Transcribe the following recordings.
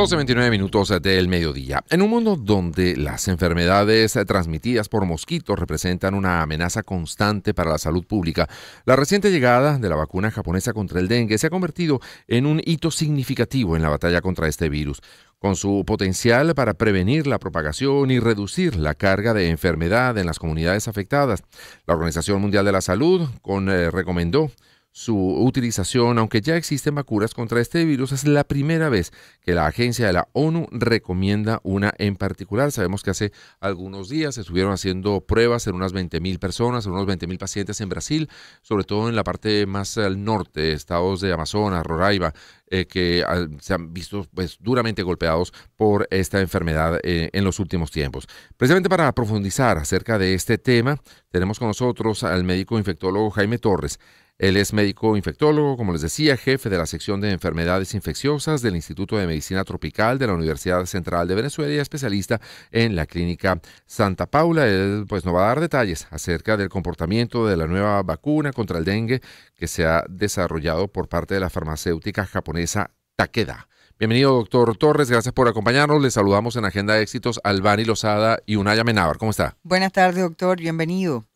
12.29 minutos del mediodía. En un mundo donde las enfermedades transmitidas por mosquitos representan una amenaza constante para la salud pública, la reciente llegada de la vacuna japonesa contra el dengue se ha convertido en un hito significativo en la batalla contra este virus. Con su potencial para prevenir la propagación y reducir la carga de enfermedad en las comunidades afectadas, la Organización Mundial de la Salud con, eh, recomendó su utilización, aunque ya existen vacunas contra este virus, es la primera vez que la agencia de la ONU recomienda una en particular. Sabemos que hace algunos días se estuvieron haciendo pruebas en unas 20.000 personas, en unos 20.000 pacientes en Brasil, sobre todo en la parte más al norte, estados de Amazonas, Roraima, eh, que ah, se han visto pues, duramente golpeados por esta enfermedad eh, en los últimos tiempos. Precisamente para profundizar acerca de este tema, tenemos con nosotros al médico infectólogo Jaime Torres. Él es médico infectólogo, como les decía, jefe de la sección de enfermedades infecciosas del Instituto de Medicina Tropical de la Universidad Central de Venezuela y especialista en la clínica Santa Paula. Él pues nos va a dar detalles acerca del comportamiento de la nueva vacuna contra el dengue que se ha desarrollado por parte de la farmacéutica japonesa Takeda. Bienvenido, doctor Torres. Gracias por acompañarnos. Les saludamos en Agenda de Éxitos Albani Lozada y Unaya Menabar. ¿Cómo está? Buenas tardes, doctor. Bienvenido.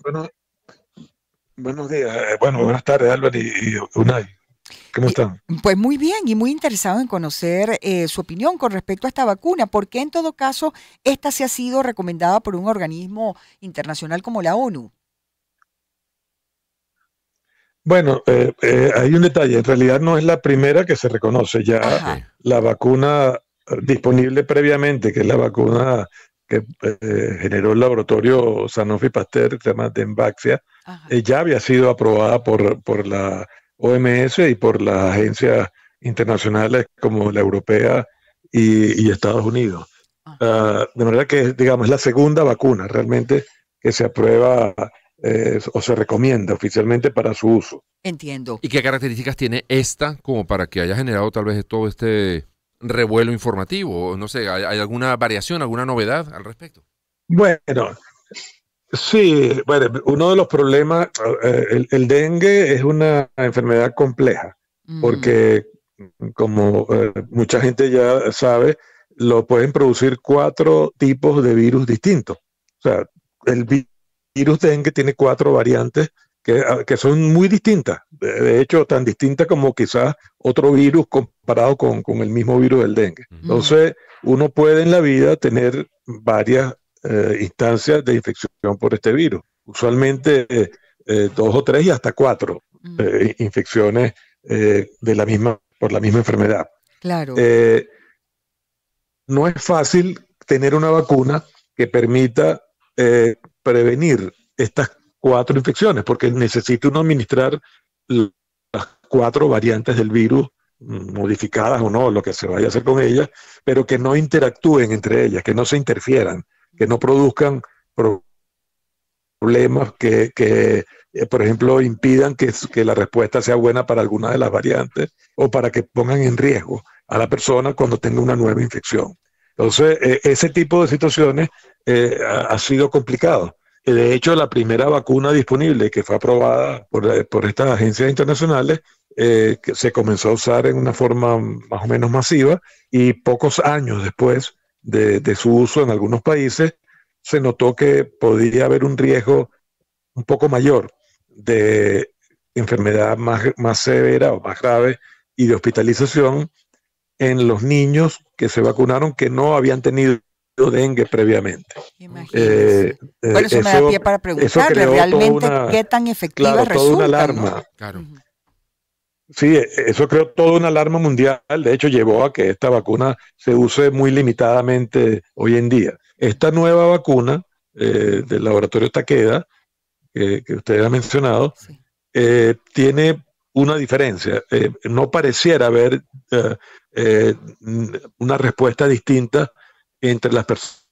Buenos días, eh, bueno, buenas tardes Álvaro y, Unai. ¿Cómo están? Pues muy bien y muy interesado en conocer eh, su opinión con respecto a esta vacuna. porque en todo caso esta se ha sido recomendada por un organismo internacional como la ONU? Bueno, eh, hay un detalle. En realidad no es la primera que se reconoce. Ya la vacuna disponible previamente, que es la vacuna que eh, generó el laboratorio Sanofi Pasteur, se llama Denvaxia, eh, ya había sido aprobada por, por la OMS y por las agencias internacionales eh, como la europea y, Estados Unidos. Ah, de manera que, digamos, es la segunda vacuna realmente que se aprueba o se recomienda oficialmente para su uso. Entiendo. ¿Y qué características tiene esta como para que haya generado tal vez todo este revuelo informativo? No sé, ¿hay, alguna variación, alguna novedad al respecto? Bueno, sí, bueno, uno de los problemas, eh, el, dengue es una enfermedad compleja, mm. porque como eh, mucha gente ya sabe, lo pueden producir cuatro tipos de virus distintos. O sea, el virus dengue tiene cuatro variantes que, ah, que son muy distintas de hecho, tan distinta como quizás otro virus comparado con, el mismo virus del dengue. Entonces, uno puede en la vida tener varias eh, instancias de infección por este virus. Usualmente eh, eh, dos o tres y hasta cuatro mm. infecciones de la misma, por la misma enfermedad. Claro. no es fácil tener una vacuna que permita prevenir estas cuatro infecciones, porque necesita uno administrar las cuatro variantes del virus mm, modificadas o no, lo que se vaya a hacer con ellas, pero que no interactúen entre ellas, que no se interfieran, que no produzcan problemas que, eh, por ejemplo, impidan que, la respuesta sea buena para alguna de las variantes o para que pongan en riesgo a la persona cuando tenga una nueva infección. Entonces, eh, ese tipo de situaciones eh, ha sido complicado. De hecho, la primera vacuna disponible que fue aprobada por, estas agencias internacionales eh, se comenzó a usar en una forma más o menos masiva y pocos años después de, su uso en algunos países se notó que podría haber un riesgo un poco mayor de enfermedad más, más severa o más grave y de hospitalización en los niños que se vacunaron que no habían tenido dengue previamente. Eh, eh, eso, me da pie para preguntarle realmente qué tan efectiva claro, resulta. Toda una alarma. Sí, eso creó toda una alarma mundial. De hecho, llevó a que esta vacuna se use muy limitadamente hoy en día. Esta nueva vacuna eh, del laboratorio Taqueda, que usted ha mencionado, tiene una diferencia. no pareciera haber una respuesta distinta entre las personas,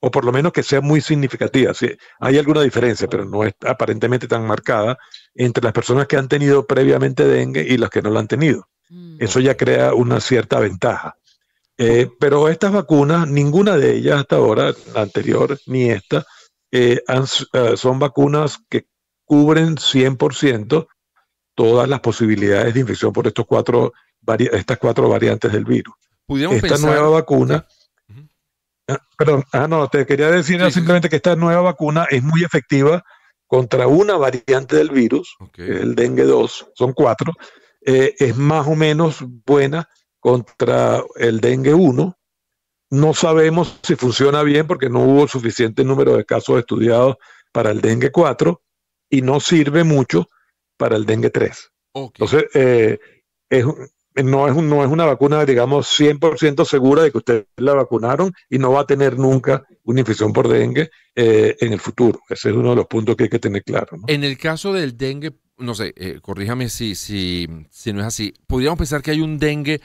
o por lo menos que sea muy significativa. hay alguna diferencia, pero no es aparentemente tan marcada entre las personas que han tenido previamente dengue y las que no lo han tenido. Mm. Eso ya crea una cierta ventaja. Eh, pero estas vacunas, ninguna de ellas hasta ahora, la anterior ni esta, eh, eh, son vacunas que cubren 100% todas las posibilidades de infección por estos cuatro, estas cuatro variantes del virus. Esta nueva vacuna Ah, perdón, ah, no, te quería decir simplemente que esta nueva vacuna es muy efectiva contra una variante del virus, el dengue 2, son cuatro, eh, es más o menos buena contra el dengue 1. No sabemos si funciona bien porque no hubo suficiente número de casos estudiados para el dengue 4 y no sirve mucho para el dengue 3. Entonces, eh, es, no es, no es una vacuna, digamos, 100% segura de que ustedes la vacunaron y no va a tener nunca una infección por dengue eh, en el futuro. Ese es uno de los puntos que hay que tener claro. En el caso del dengue, no sé, eh, corríjame si, si, si no es así, podríamos pensar que hay un dengue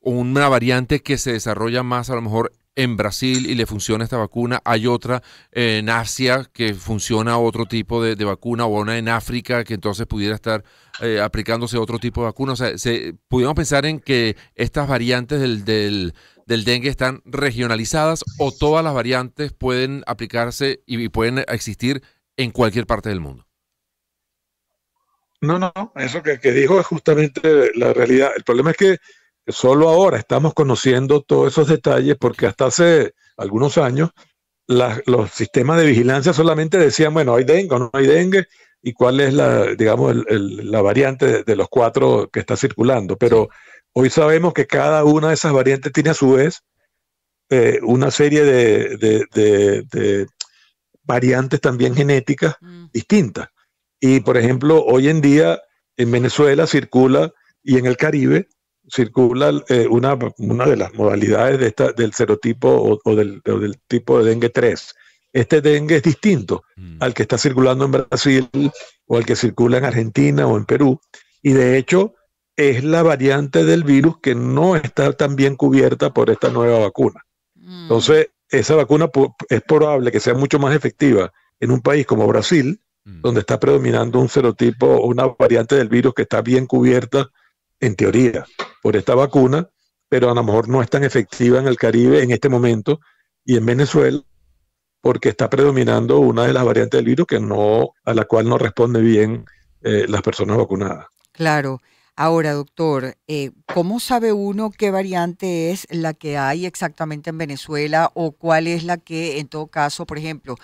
o una variante que se desarrolla más a lo mejor en Brasil y le funciona esta vacuna, hay otra en Asia que funciona otro tipo de, vacuna, o una en África que entonces pudiera estar eh, aplicándose otro tipo de vacuna. O sea, se, pudimos pensar en que estas variantes del, del, dengue están regionalizadas o todas las variantes pueden aplicarse y, pueden existir en cualquier parte del mundo. No, no, eso que, que dijo es justamente la realidad. El problema es que solo ahora estamos conociendo todos esos detalles porque hasta hace algunos años los sistemas de vigilancia solamente decían, bueno, hay dengue o no hay dengue y cuál es la, digamos, la variante de, los cuatro que está circulando. Pero hoy sabemos que cada una de esas variantes tiene a su vez eh, una serie de, variantes también genéticas mm. distintas. Y, por ejemplo, hoy en día en Venezuela circula y en el Caribe circula eh, una, una, de las modalidades de esta, del serotipo o, del, del, tipo de dengue 3. Este dengue es distinto mm. al que está circulando en Brasil o al que circula en Argentina o en Perú. Y de hecho es la variante del virus que no está tan bien cubierta por esta nueva vacuna. Mm. Entonces, esa vacuna es probable que sea mucho más efectiva en un país como Brasil, mm. donde está predominando un serotipo o una variante del virus que está bien cubierta en teoría por esta vacuna, pero a lo mejor no es tan efectiva en el Caribe en este momento y en Venezuela porque está predominando una de las variantes del virus que no a la cual no responde bien eh, las personas vacunadas. Claro. Ahora, doctor, eh, ¿cómo sabe uno qué variante es la que hay exactamente en Venezuela o cuál es la que, en todo caso, por ejemplo,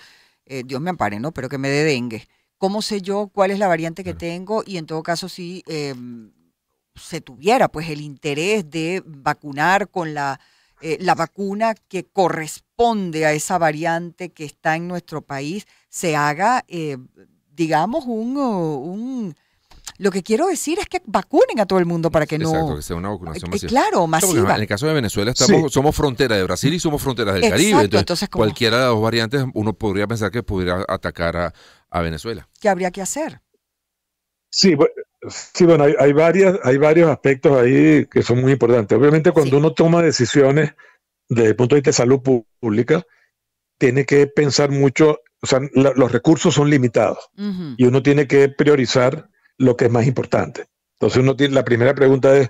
eh, Dios me ampare, ¿no? Pero que me dé dengue. ¿Cómo sé yo cuál es la variante que tengo y, en todo caso, si em, se tuviera pues el interés de vacunar con la, eh, la vacuna que corresponde a esa variante que está en nuestro país, se haga, eh, digamos, un, uh, un, Lo que quiero decir es que vacunen a todo el mundo para que no... Exacto, que sea una vacunación eh, masiva. Claro, masiva. en el caso de Venezuela estamos, somos frontera de Brasil y somos frontera del Caribe. Entonces, cualquiera de las dos variantes uno podría pensar que pudiera atacar a, a Venezuela. ¿Qué habría que hacer? Sí, Sí, bueno, hay, varias, hay varios aspectos ahí que son muy importantes. Obviamente, cuando uno toma decisiones desde el punto de vista de salud pública, tiene que pensar mucho, o sea, los recursos son limitados y uno tiene que priorizar lo que es más importante. Entonces, uno tiene, la primera pregunta es,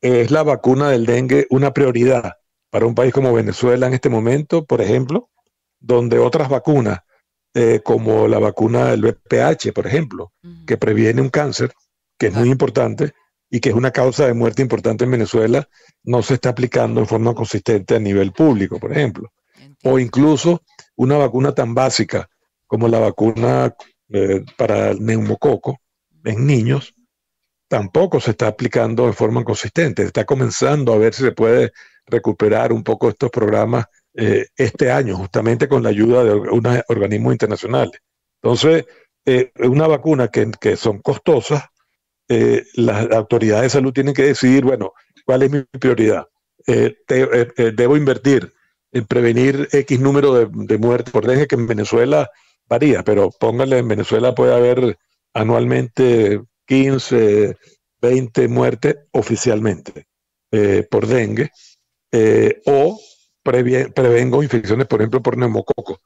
¿es la vacuna del dengue una prioridad para un país como Venezuela en este momento, por ejemplo, donde otras vacunas, eh, como la vacuna del VPH, por ejemplo, que previene un cáncer, que es muy importante y que es una causa de muerte importante en Venezuela, no se está aplicando en forma consistente a nivel público, por ejemplo. O incluso una vacuna tan básica como la vacuna eh, para el neumococo en niños, tampoco se está aplicando de forma consistente. Está comenzando a ver si se puede recuperar un poco estos programas eh, este año, justamente con la ayuda de unos organismos internacionales. Entonces, eh, una vacuna que son costosas, eh, las autoridades de salud tienen que decidir, bueno, ¿cuál es mi prioridad? Eh, eh, ¿Debo invertir en prevenir X número de, muertes? Por dengue? que en Venezuela varía, pero póngale, en Venezuela puede haber anualmente 15, 20 muertes oficialmente por dengue, o prevengo infecciones, por ejemplo, por neumococo,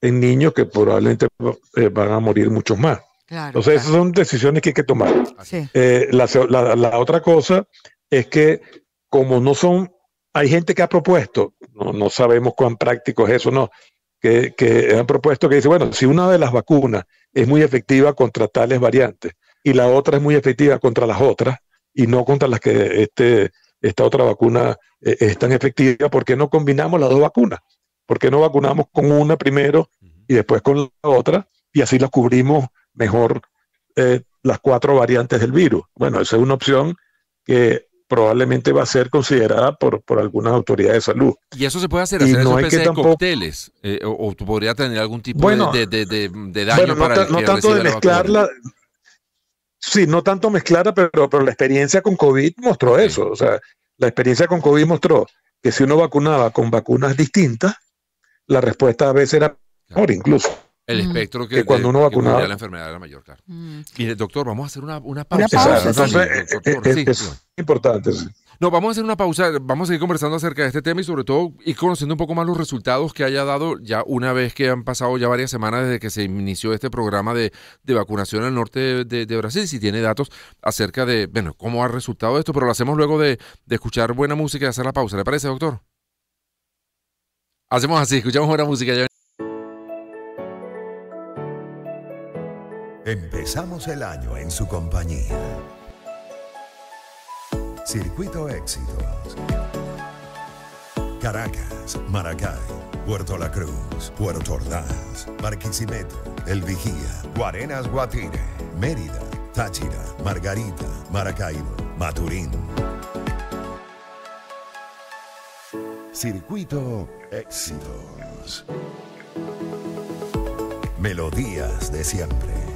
en niños que probablemente van a morir muchos más. Entonces, esas son decisiones que hay que tomar. Eh, la, otra cosa es que como no son, hay gente que ha propuesto, no, sabemos cuán práctico es eso, no, que, han propuesto que dice, bueno, si una de las vacunas es muy efectiva contra tales variantes y la otra es muy efectiva contra las otras y no contra las que este, esta otra vacuna eh, es tan efectiva, ¿por qué no combinamos las dos vacunas? ¿Por qué no vacunamos con una primero y después con la otra? Y así las cubrimos mejor eh, las cuatro variantes del virus. Bueno, esa es una opción que probablemente va a ser considerada por, algunas autoridades de salud. Y eso se puede hacer, hacer no eh, o, tú podría tener algún tipo de, daño bueno, no, tanto de mezclarla, sí, no tanto mezclarla, pero, pero la experiencia con COVID mostró eso, o sea, la experiencia con COVID mostró que si uno vacunaba con vacunas distintas, la respuesta a veces era mejor incluso. El espectro que, cuando uno vacunaba la enfermedad era mayor, claro. Mm. Eh, doctor, vamos a hacer una, pausa. importante. No, vamos a hacer una pausa, vamos a seguir conversando acerca de este tema y sobre todo ir conociendo un poco más los resultados que haya dado ya una vez que han pasado ya varias semanas desde que se inició este programa de, de vacunación al norte de, Brasil, si tiene datos acerca de, bueno, cómo ha resultado esto, pero lo hacemos luego de, escuchar buena música y hacer la pausa. ¿Le parece, doctor? Hacemos así, escuchamos buena música. Ya Empezamos el año en su compañía. Circuito Éxitos. Caracas, Maracay, Puerto La Cruz, Puerto Ordaz, Marquisimeto, El Vigía, Guarenas Guatire, Mérida, Táchira, Margarita, Maracaibo, Maturín. Circuito Éxitos. Melodías de siempre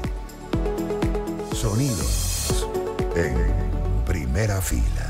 sonidos en primera fila.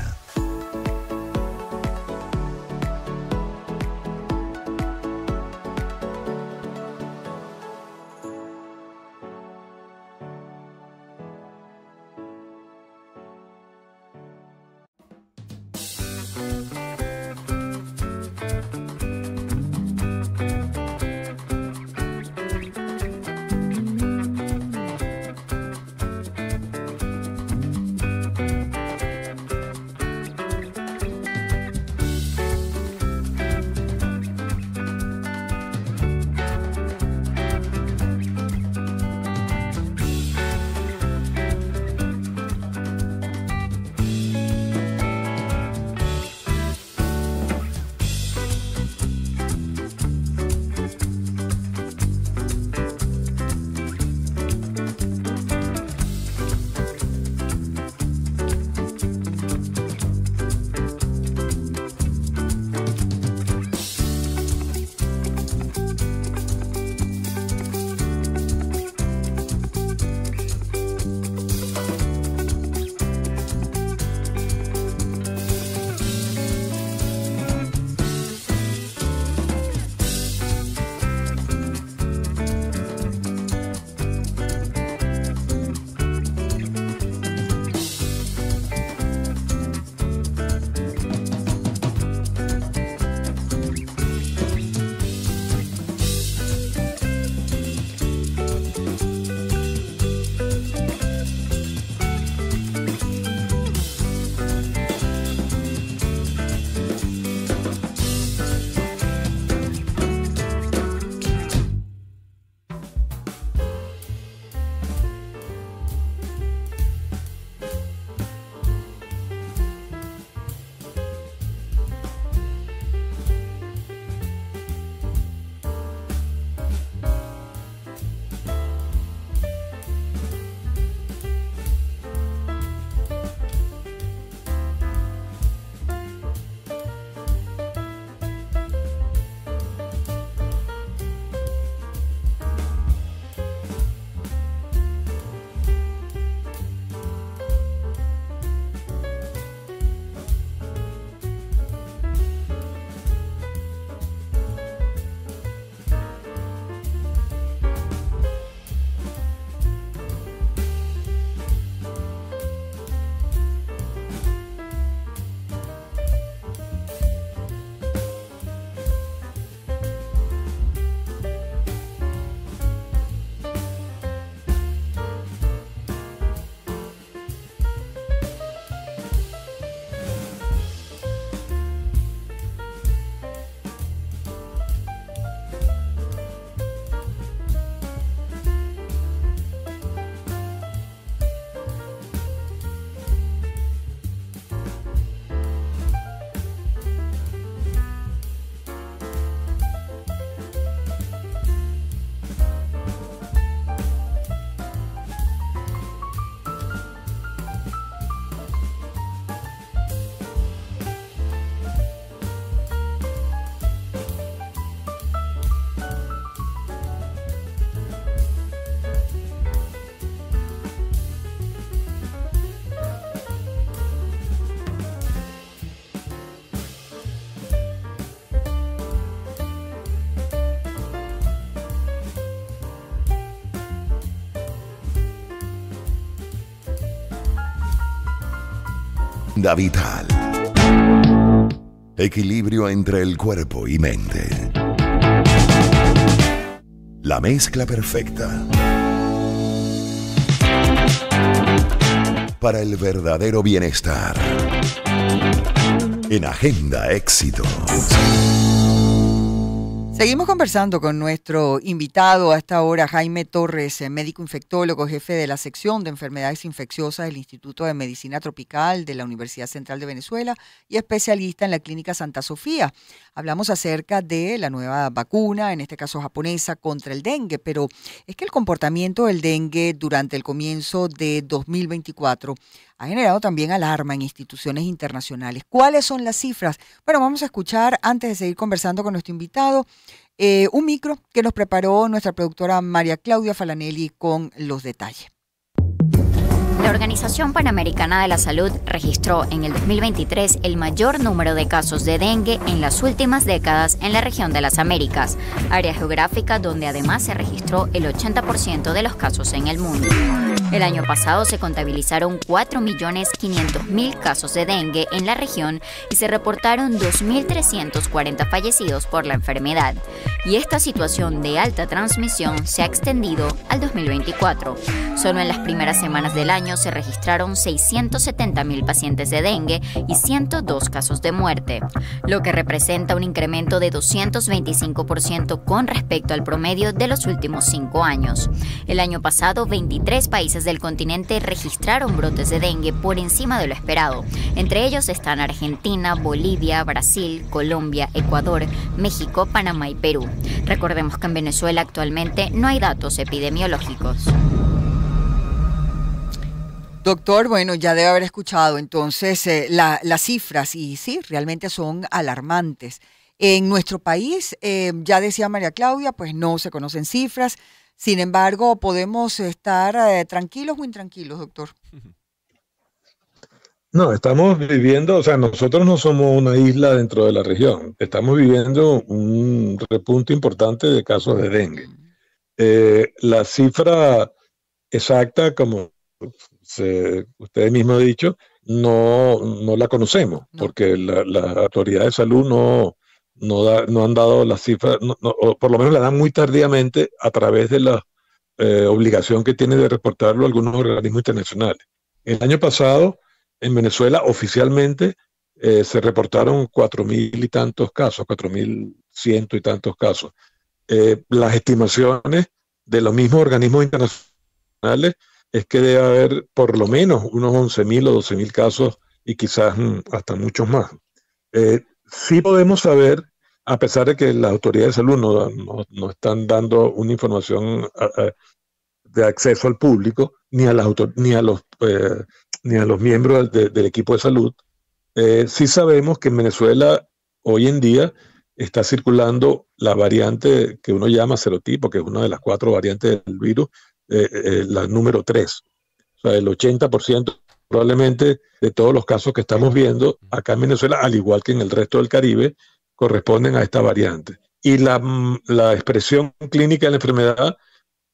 vital, Equilibrio entre el cuerpo y mente. La mezcla perfecta. Para el verdadero bienestar. En Agenda Éxitos. Seguimos conversando con nuestro invitado a esta hora, Jaime Torres, eh, médico infectólogo, jefe de la sección de enfermedades infecciosas del Instituto de Medicina Tropical de la Universidad Central de Venezuela y especialista en la Clínica Santa Sofía. Hablamos acerca de la nueva vacuna, en este caso japonesa, contra el dengue, pero es que el comportamiento del dengue durante el comienzo de 2024 ha generado también alarma en instituciones internacionales. ¿Cuáles son las cifras? Bueno, vamos a escuchar, antes de seguir conversando con nuestro invitado, eh, un micro que nos preparó nuestra productora María Claudia Falanelli con los detalles. La Organización Panamericana de la Salud registró en el 2023 el mayor número de casos de dengue en las últimas décadas en la región de las Américas, área geográfica donde además se registró el 80% de los casos en el mundo. El año pasado se contabilizaron 4.500.000 casos de dengue en la región y se reportaron 2.340 fallecidos por la enfermedad. Y esta situación de alta transmisión se ha extendido al 2024. Solo en las primeras semanas del año se registraron 670.000 pacientes de dengue y 102 casos de muerte, lo que representa un incremento de 225% con respecto al promedio de los últimos cinco años. El año pasado, 23 países del continente registraron brotes de dengue por encima de lo esperado. Entre ellos están Argentina, Bolivia, Brasil, Colombia, Ecuador, México, Panamá y Perú. Recordemos que en Venezuela actualmente no hay datos epidemiológicos. Doctor, bueno, ya debe haber escuchado entonces eh, las cifras y sí, realmente son alarmantes. En nuestro país, eh, ya decía María Claudia, pues no se conocen cifras, sin embargo, podemos estar eh, tranquilos o intranquilos, doctor. No, estamos viviendo, o sea, nosotros no somos una isla dentro de la región, estamos viviendo un repunte importante de casos de dengue. Mm. la cifra exacta, como ustedes ustedes mismo dicho, no, no la conocemos, porque las la autoridades de salud no, no, han dado las cifras, o por lo menos la dan muy tardíamente a través de la eh, obligación que tiene de reportarlo algunos organismos internacionales. El año pasado, en Venezuela, oficialmente eh, se reportaron cuatro mil y tantos casos, cuatro mil ciento y tantos casos. Eh, las estimaciones de los mismos organismos internacionales es que debe haber por lo menos unos 11.000 o 12.000 casos y quizás mm, hasta muchos más. Si eh, sí podemos saber, a pesar de que las autoridades de salud no, están dando una información de acceso al público, ni a, ni a los, eh, ni a los miembros del equipo de salud, si eh, sí sabemos que en Venezuela hoy en día está circulando la variante que uno llama serotipo, que es una de las cuatro variantes del virus, eh, eh, la número 3. O sea, el 80% probablemente de todos los casos que estamos viendo acá en Venezuela, al igual que en el resto del Caribe, corresponden a esta variante. Y la, mm, expresión clínica de la enfermedad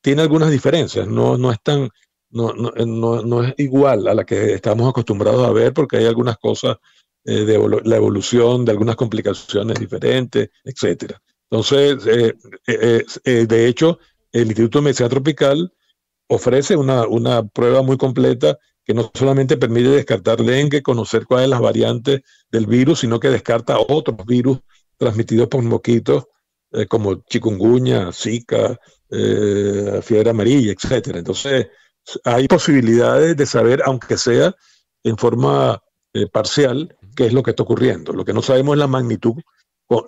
tiene algunas diferencias, no, no es tan, eh, no, es igual a la que estamos acostumbrados a ver porque hay algunas cosas de la evolución de algunas complicaciones diferentes, etc. Entonces, de hecho, el Instituto de Medicina Tropical ofrece una, prueba muy completa que no solamente permite descartar dengue, conocer cuáles es las variantes del virus, sino que descarta otros virus transmitidos por mosquitos, eh, como chikungunya, zika, eh, fiebre amarilla, etcétera. Entonces, hay posibilidades de saber, aunque sea en forma eh, parcial, qué es lo que está ocurriendo. Lo que no sabemos es la magnitud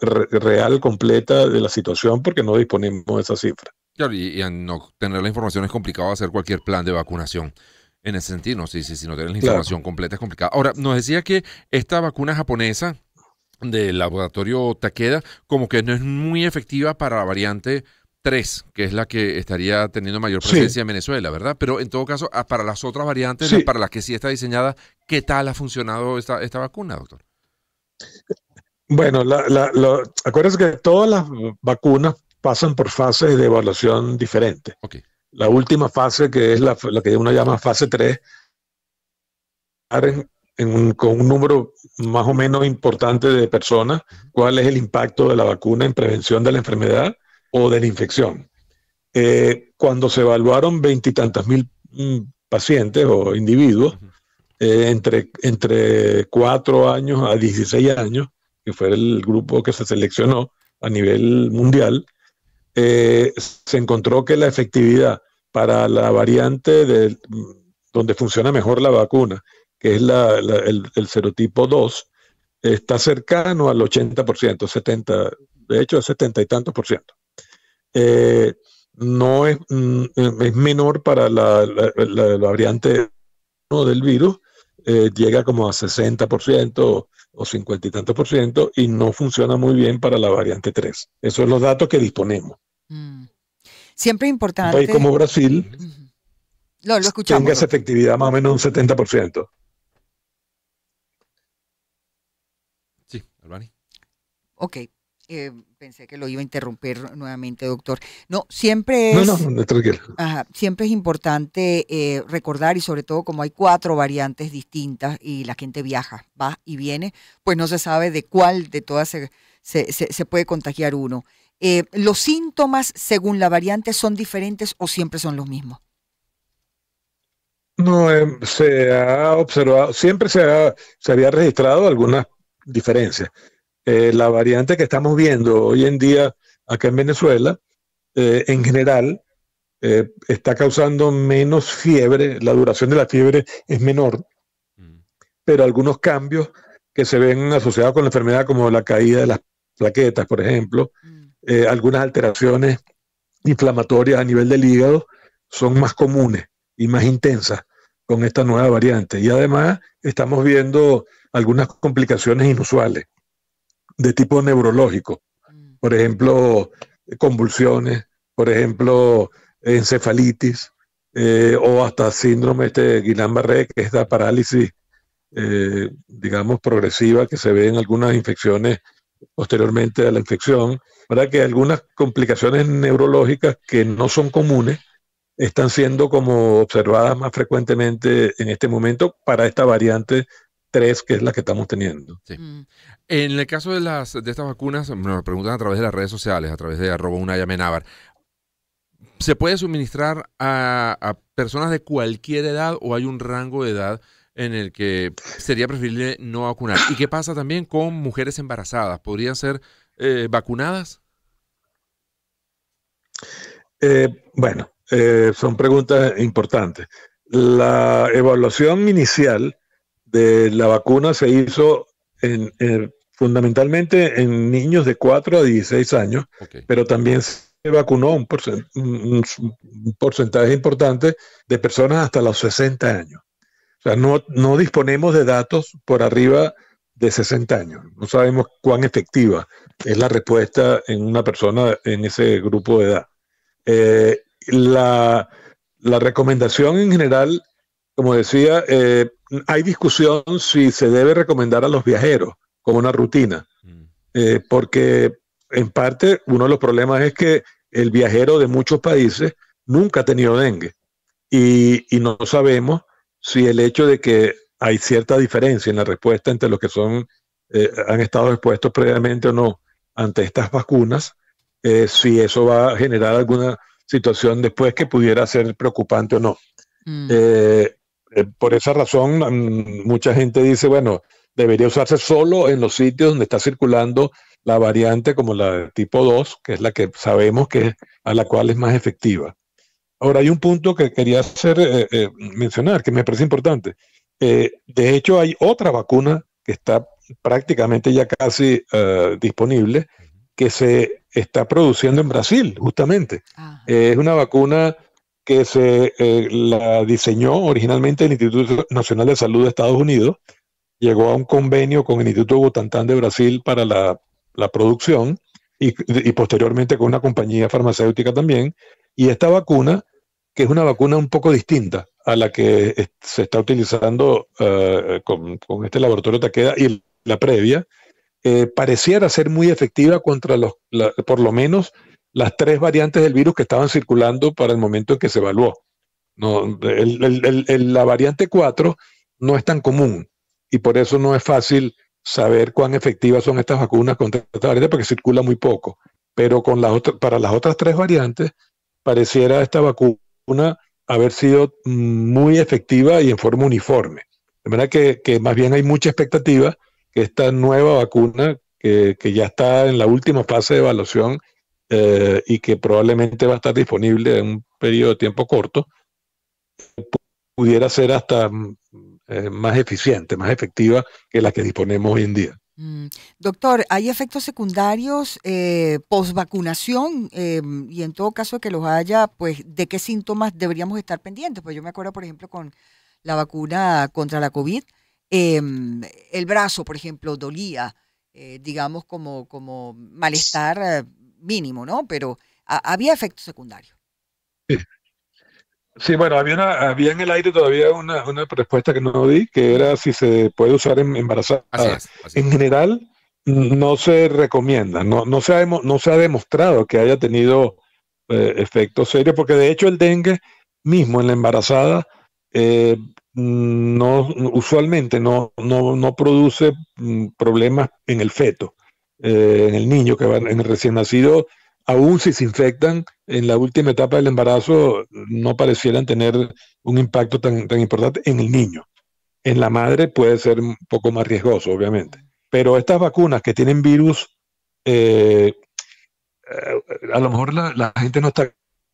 real, completa de la situación, porque no disponemos de esa cifra. Claro, y, no tener la información es complicado hacer cualquier plan de vacunación. En ese sentido, no, sí, sí, si no tienes la información completa es complicado. Ahora, nos decía que esta vacuna japonesa del laboratorio Takeda como que no es muy efectiva para la variante 3, que es la que estaría teniendo mayor presencia en Venezuela, ¿verdad? Pero en todo caso, ah, para las otras variantes, para las que sí está diseñada, ¿qué tal ha funcionado esta, esta vacuna, doctor? Bueno, la, acuérdense que todas las vacunas pasan por fases de evaluación diferentes. La última fase, que es la, que uno llama fase 3, con un número más o menos importante de personas, cuál es el impacto de la vacuna en prevención de la enfermedad o de la infección. Eh, cuando se evaluaron veintitantas mil mm, pacientes o individuos, eh, entre, entre 4 años a 16 años, que fue el grupo que se seleccionó a nivel mundial, eh, se encontró que la efectividad para la variante donde funciona mejor la vacuna, que es la, el, serotipo 2, está cercano al 80%, 70, de hecho es 70 y tantos por ciento. Eh, no es, mm, es, menor para la, variante del virus, eh, llega como a 60%, o cincuenta y tantos por ciento y no funciona muy bien para la variante 3. eso es los datos que disponemos. Siempre mm. Siempre importante. Hoy como Brasil no lo, escuchamos. tenga esa efectividad más o menos un 70%. Sí, Albani. Ok, eh, pensé que lo iba a interrumpir nuevamente, doctor. No, siempre es. No, siempre es importante eh, recordar, y sobre todo como hay cuatro variantes distintas y la gente viaja, va y viene, pues no se sabe de cuál de todas se, puede contagiar uno. Eh, ¿Los síntomas según la variante son diferentes o siempre son los mismos? No, em, se ha observado, siempre se, ha, se había registrado algunas diferencias eh, la variante que estamos viendo hoy en día acá en Venezuela, eh, en general, eh, está causando menos fiebre, la duración de la fiebre es menor, mm. pero algunos cambios que se ven asociados con la enfermedad, como la caída de las plaquetas, por ejemplo, mm. algunas alteraciones inflamatorias a nivel del hígado, son más comunes y más intensas con esta nueva variante. Y además estamos viendo algunas complicaciones inusuales de tipo neurológico. Mm. Por ejemplo, convulsiones, por ejemplo, encefalitis eh, o hasta síndrome este de Guillain-Barré, que es la parálisis, eh, digamos, progresiva que se ve en algunas infecciones posteriormente a la infección, para que algunas complicaciones neurológicas que no son comunes están siendo como observadas más frecuentemente en este momento para esta variante que es la que estamos teniendo. Mm. En el caso de, las, de estas vacunas, nos preguntan a través de las redes sociales, a través de arroba una llamenábar. ¿se puede suministrar a, personas de cualquier edad o hay un rango de edad en el que sería preferible no vacunar? ¿Y qué pasa también con mujeres embarazadas? ¿Podrían ser eh, vacunadas? Eh, bueno, eh, son preguntas importantes. La evaluación inicial de la vacuna se hizo fundamentalmente en niños de 4 a 16 años, pero también se vacunó un, porcentaje importante de personas hasta los 60 años. O sea, no, no disponemos de datos por arriba de 60 años. No sabemos cuán efectiva es la respuesta en una persona en ese grupo de edad. Eh, la, la recomendación en general, como decía, eh, hay discusión si se debe recomendar a los viajeros como una rutina, mm. eh, porque en parte uno de los problemas es que el viajero de muchos países nunca ha tenido dengue y, no sabemos si el hecho de que hay cierta diferencia en la respuesta entre los que son eh, han estado expuestos previamente o no ante estas vacunas, eh, si eso va a generar alguna situación después que pudiera ser preocupante o no. Mm. Eh, por esa razón, mm, mucha gente dice, bueno, debería usarse solo en los sitios donde está circulando la variante como la tipo 2, que es la que sabemos que es, a la cual es más efectiva. Ahora, hay un punto que quería hacer, eh, eh, mencionar, que me parece importante. de hecho, hay otra vacuna que está prácticamente ya casi disponible, que se está produciendo en Brasil, justamente. es una vacuna que se eh, la diseñó originalmente el Instituto Nacional de Salud de Estados Unidos, llegó a un convenio con el Instituto Butantan de Brasil para la, producción y, posteriormente con una compañía farmacéutica también. Y esta vacuna, que es una vacuna un poco distinta a la que se está utilizando eh, con, este laboratorio Taqueda y la previa, eh, pareciera ser muy efectiva contra los, por lo menos las tres variantes del virus que estaban circulando para el momento en que se evaluó. la variante 4 no es tan común y por eso no es fácil saber cuán efectivas son estas vacunas contra esta variante porque circula muy poco. Pero con las para las otras tres variantes, pareciera esta vacuna haber sido mm, muy efectiva y en forma uniforme. De manera que, más bien hay mucha expectativa que esta nueva vacuna, que, que ya está en la última fase de evaluación, eh, y que probablemente va a estar disponible en un periodo de tiempo corto, pudiera ser hasta mm, eh, más eficiente, más efectiva que la que disponemos hoy en día. Mm. Doctor, ¿hay efectos secundarios eh, post vacunación? Em, y en todo caso que los haya, pues, ¿de qué síntomas deberíamos estar pendientes? Pues yo me acuerdo, por ejemplo, con la vacuna contra la COVID, em, el brazo, por ejemplo, dolía, eh, digamos, como, como malestar mínimo, ¿no? Pero había efectos secundarios. Sí. bueno, había, en el aire todavía una, una respuesta que no di, que era si se puede usar en embarazadas. en general, no se recomienda, no, se, ha, demostrado que haya tenido eh, efectos serios, porque de hecho el dengue mismo en la embarazada eh, no usualmente no, no, produce mm, problemas en el feto. Eh, en el niño que en el recién nacido, aún si se infectan, en la última etapa del embarazo no parecieran tener un impacto tan, importante en el niño. En la madre puede ser un poco más riesgoso, obviamente. Pero estas vacunas que tienen virus, eh, eh, a lo mejor la, gente no está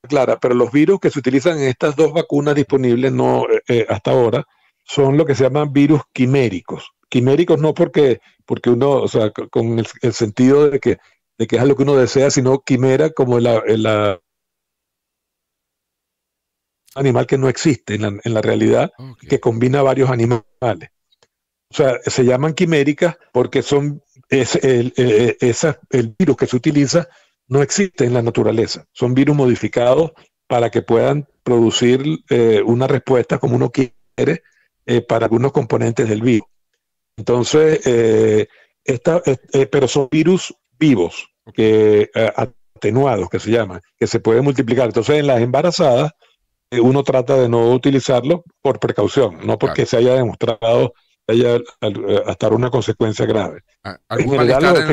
clara, pero los virus que se utilizan en estas dos vacunas disponibles no, hasta ahora son lo que se llaman virus quiméricos quiméricos no porque, porque uno, o sea, con el, sentido de que, que es lo que uno desea, sino quimera como el animal que no existe en la, realidad, que combina varios animales. O sea, se llaman quiméricas porque son es, e, el, virus que se utiliza no existe en la naturaleza. Son virus modificados para que puedan producir eh, una respuesta como uno quiere eh, para algunos componentes del virus. Entonces, eh, eh, eh, pero son virus vivos, que, eh, atenuados, que se llama, que se pueden multiplicar. Entonces, en las embarazadas, uno trata de no utilizarlo por precaución, no porque se haya demostrado haya hasta una consecuencia grave. en general,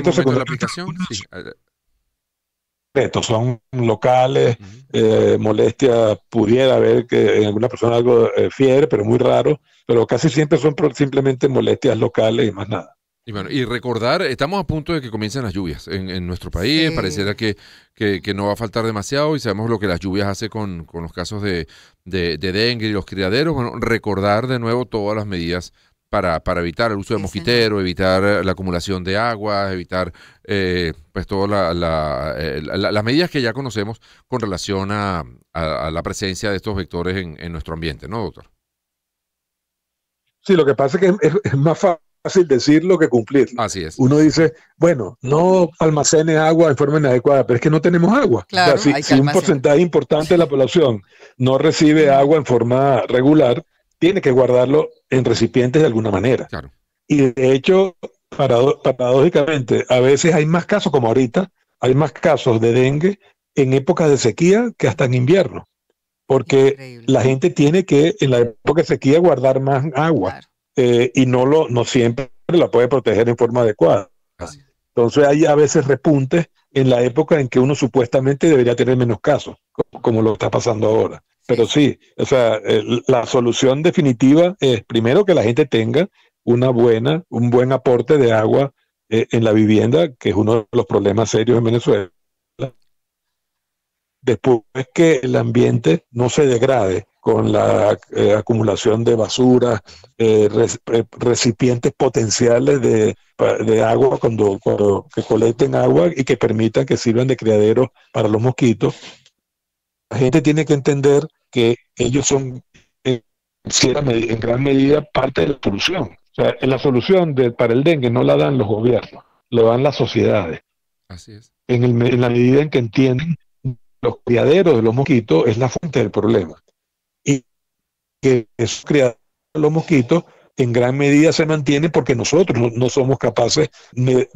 son locales, eh, molestias, pudiera haber que en alguna persona algo eh, fiebre, pero muy raro, pero casi siempre son simplemente molestias locales y más nada. Y bueno, y recordar, estamos a punto de que comiencen las lluvias en, nuestro país, pareciera que, que, no va a faltar demasiado y sabemos lo que las lluvias hace con, con los casos de, de, de dengue y los criaderos. Bueno, recordar de nuevo todas las medidas para, para, evitar el uso de mosquitero, evitar eh, la acumulación de agua, evitar eh, pues todas eh, la, las medidas que ya conocemos con relación a, la presencia de estos vectores en, nuestro ambiente, ¿no, doctor? Sí, lo que pasa es que es, más fácil decirlo que cumplir. Así es. Uno dice, bueno, no almacene agua en forma inadecuada, pero es que no tenemos agua. Claro, si un porcentaje importante de la población no recibe agua en forma regular, tiene que guardarlo en recipientes de alguna manera. Y de hecho, paradójicamente, a veces hay más casos como ahorita, hay más casos de dengue en épocas de sequía que hasta en invierno, porque la gente tiene que en la época de sequía guardar más agua eh, y no lo no siempre la puede proteger en forma adecuada. Entonces hay a veces repuntes en la época en que uno supuestamente debería tener menos casos, como lo está pasando ahora pero sí, o sea, la solución definitiva es primero que la gente tenga una buena, un buen aporte de agua eh, en la vivienda, que es uno de los problemas serios en Venezuela. Después que el ambiente no se degrade con la eh, acumulación de basura, eh, recipientes potenciales de, agua cuando, cuando, que colecten agua y que permitan que sirvan de criadero para los mosquitos. La gente tiene que entender que ellos son eh, en, gran medida parte de la solución. O sea, la solución de, para el dengue no la dan los gobiernos, lo dan las sociedades. Así es. En, en la medida en que entienden los criaderos de los mosquitos es la fuente del problema. Y que esos criaderos de los mosquitos en gran medida se mantiene porque nosotros no, somos capaces,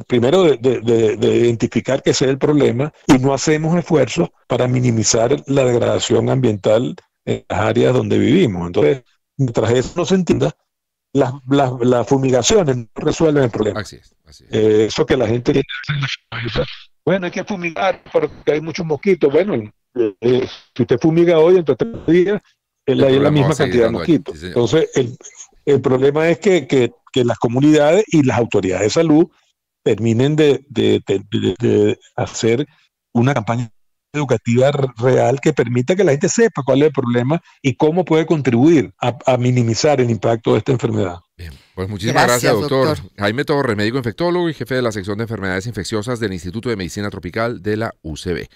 primero, de, identificar que ese es el problema y no hacemos esfuerzos para minimizar la degradación ambiental en las áreas donde vivimos. Entonces, mientras eso no se entienda, las, las, fumigaciones no resuelven el problema. Eh, eso que la gente bueno, hay que fumigar porque hay muchos mosquitos. Bueno, eh, si usted fumiga hoy, entre tres días, es la, misma cantidad de mosquitos. Entonces, el, el problema es que, las comunidades y las autoridades de salud terminen de, hacer una campaña educativa real que permita que la gente sepa cuál es el problema y cómo puede contribuir a, minimizar el impacto de esta enfermedad. Bien, pues muchísimas gracias, doctor. doctor. Jaime Torres, médico infectólogo y jefe de la sección de enfermedades infecciosas del Instituto de Medicina Tropical de la UCB.